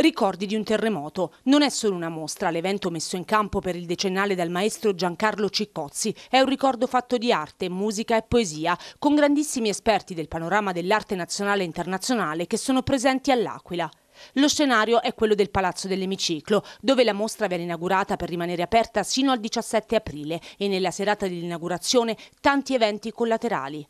Ricordi di un terremoto. Non è solo una mostra, l'evento messo in campo per il decennale dal maestro Giancarlo Ciccozzi è un ricordo fatto di arte, musica e poesia, con grandissimi esperti del panorama dell'arte nazionale e internazionale che sono presenti all'Aquila. Lo scenario è quello del Palazzo dell'Emiciclo, dove la mostra viene inaugurata per rimanere aperta sino al 17 aprile e nella serata dell'inaugurazione tanti eventi collaterali.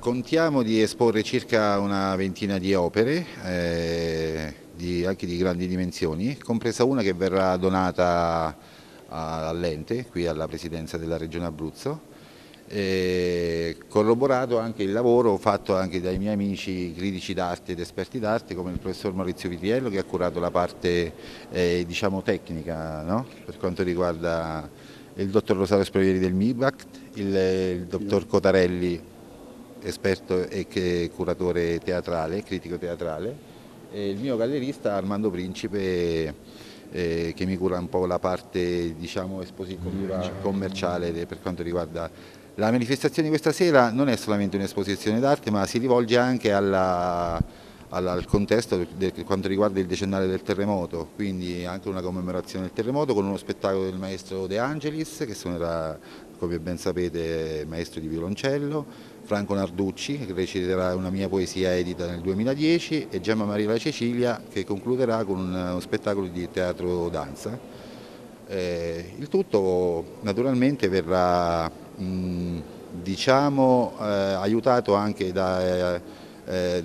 Contiamo di esporre circa una ventina di opere, eh, di, anche di grandi dimensioni, compresa una che verrà donata all'ente, qui alla Presidenza della Regione Abruzzo, corroborato anche il lavoro fatto anche dai miei amici critici d'arte ed esperti d'arte come il professor Maurizio Vitriello che ha curato la parte eh, diciamo tecnica no? per quanto riguarda il dottor Rosario Sprovieri del MIBACT, il, il dottor Cotarelli esperto e curatore teatrale, critico teatrale, e il mio gallerista Armando Principe eh, che mi cura un po' la parte diciamo, espositiva commerciale per quanto riguarda la manifestazione di questa sera non è solamente un'esposizione d'arte ma si rivolge anche alla al contesto per quanto riguarda il decennale del terremoto, quindi anche una commemorazione del terremoto con uno spettacolo del maestro De Angelis che suonerà, come ben sapete, maestro di violoncello, Franco Narducci che reciterà una mia poesia edita nel 2010 e Gemma Maria Cecilia che concluderà con uno spettacolo di teatro danza. Eh, il tutto naturalmente verrà mh, diciamo, eh, aiutato anche da... Eh, eh,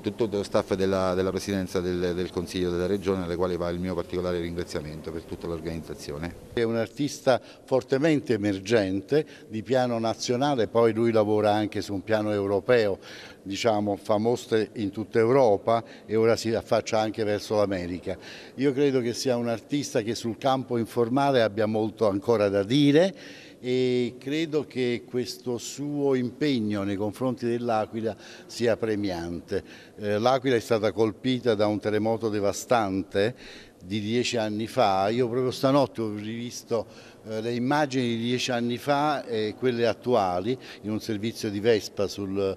tutto lo staff della, della Presidenza del, del, Consiglio della Regione, alle quali va il mio particolare ringraziamento per tutta l'organizzazione. È un artista fortemente emergente di piano nazionale, poi lui lavora anche su un piano europeo, diciamo, fa mostre in tutta Europa e ora si affaccia anche verso l'America. Io credo che sia un artista che sul campo informale abbia molto ancora da dire e credo che questo suo impegno nei confronti dell'Aquila sia premiante. Eh, L'Aquila è stata colpita da un terremoto devastante di dieci anni fa, io proprio stanotte ho rivisto eh, le immagini di dieci anni fa e quelle attuali in un servizio di Vespa sul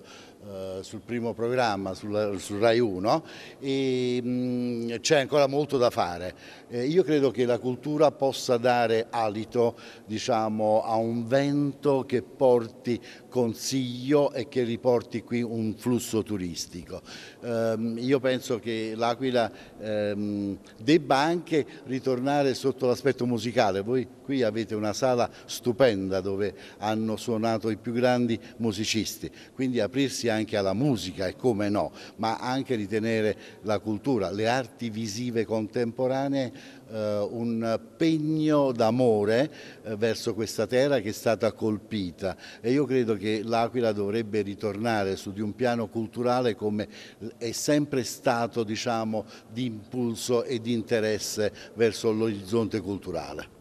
eh, sul primo programma, sul, sul Rai 1 e mm, c'è ancora molto da fare. Eh, io credo che la cultura possa dare alito diciamo, a un vento che porti consiglio e che riporti qui un flusso turistico. Eh, io penso che l'Aquila eh, debba anche ritornare sotto l'aspetto musicale. Voi qui avete una sala stupenda dove hanno suonato i più grandi musicisti, quindi aprirsi anche anche alla musica e come no, ma anche di tenere la cultura, le arti visive contemporanee eh, un pegno d'amore eh, verso questa terra che è stata colpita e io credo che l'Aquila dovrebbe ritornare su di un piano culturale come è sempre stato diciamo, di impulso e di interesse verso l'orizzonte culturale.